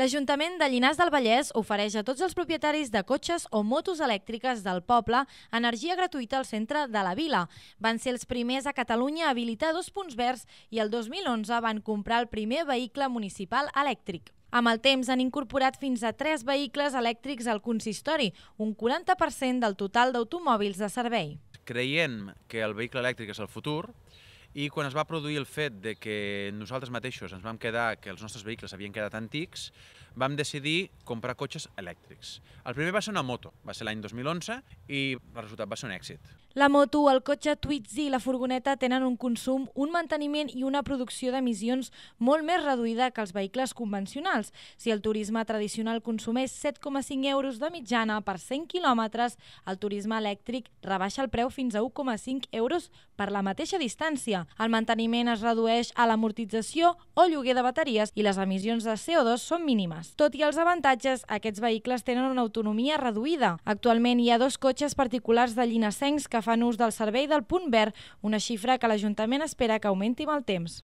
L'Ajuntament de Llinars del Vallès ofereix a tots els propietaris de cotxes o motos elèctriques del poble energia gratuïta al centre de la vila. Van ser els primers a Catalunya a habilitar dos punts verds i el 2011 van comprar el primer vehicle municipal elèctric. Amb el temps han incorporat fins a 3 vehicles elèctrics al consistori, un 40% del total d'automòbils de servei. Creiem que el vehicle elèctric és el futur, i quan es va produir el fet de que nosaltres mateixos ens vam quedar, que els nostres vehicles havien quedat antics, vam decidir comprar cotxes elèctrics. El primer va ser una moto, va ser l'any 2011 i el resultat va ser un èxit. La moto, el cotxe Twizy i la furgoneta tenen un consum, un manteniment i una producció d'emissions molt més reduïda que els vehicles convencionals. Si el turisme tradicional consumeix 7,5 euros de mitjana per 100 quilòmetres, el turisme elèctric rebaixa el preu fins a 1,5 euros per la mateixa distància. El manteniment es redueix a l'amortització o lloguer de bateries i les emissions de CO2 són mínimes ciutadanes. Tot i els avantatges, aquests vehicles tenen una autonomia reduïda. Actualment hi ha dos cotxes particulars de llinassencs que fan ús del servei del punt verd, una xifra que l'Ajuntament espera que augmenti amb el temps.